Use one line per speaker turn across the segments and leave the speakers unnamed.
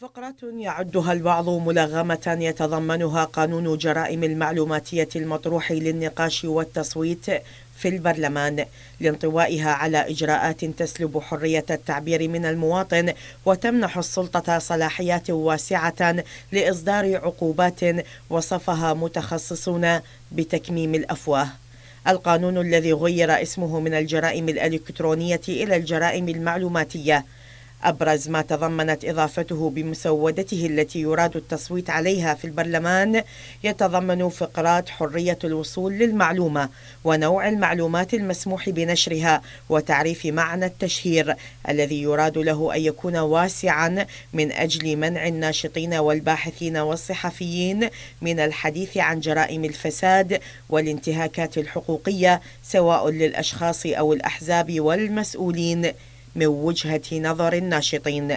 فقرة يعدها البعض ملغمة يتضمنها قانون جرائم المعلوماتية المطروح للنقاش والتصويت في البرلمان لانطوائها على إجراءات تسلب حرية التعبير من المواطن وتمنح السلطة صلاحيات واسعة لإصدار عقوبات وصفها متخصصون بتكميم الأفواه القانون الذي غير اسمه من الجرائم الإلكترونية إلى الجرائم المعلوماتية أبرز ما تضمنت إضافته بمسودته التي يراد التصويت عليها في البرلمان يتضمن فقرات حرية الوصول للمعلومة ونوع المعلومات المسموح بنشرها وتعريف معنى التشهير الذي يراد له أن يكون واسعا من أجل منع الناشطين والباحثين والصحفيين من الحديث عن جرائم الفساد والانتهاكات الحقوقية سواء للأشخاص أو الأحزاب والمسؤولين من وجهة نظر الناشطين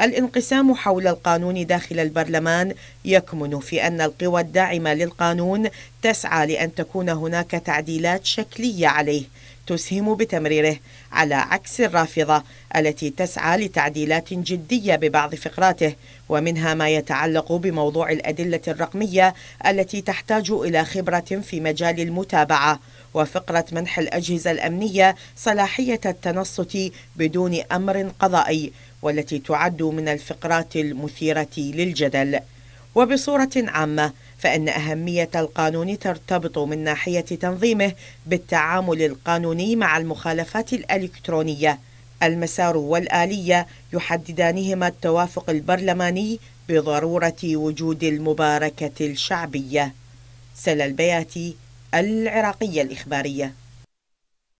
الانقسام حول القانون داخل البرلمان يكمن في أن القوى الداعمة للقانون تسعى لأن تكون هناك تعديلات شكلية عليه تسهم بتمريره على عكس الرافضة التي تسعى لتعديلات جدية ببعض فقراته ومنها ما يتعلق بموضوع الأدلة الرقمية التي تحتاج إلى خبرة في مجال المتابعة وفقرة منح الأجهزة الأمنية صلاحية التنصت بدون أمر قضائي والتي تعد من الفقرات المثيرة للجدل وبصورة عامة فإن أهمية القانون ترتبط من ناحية تنظيمه بالتعامل القانوني مع المخالفات الإلكترونية المسار والآلية يحددانهما التوافق البرلماني بضرورة وجود المباركة الشعبية سلا البياتي العراقية الإخبارية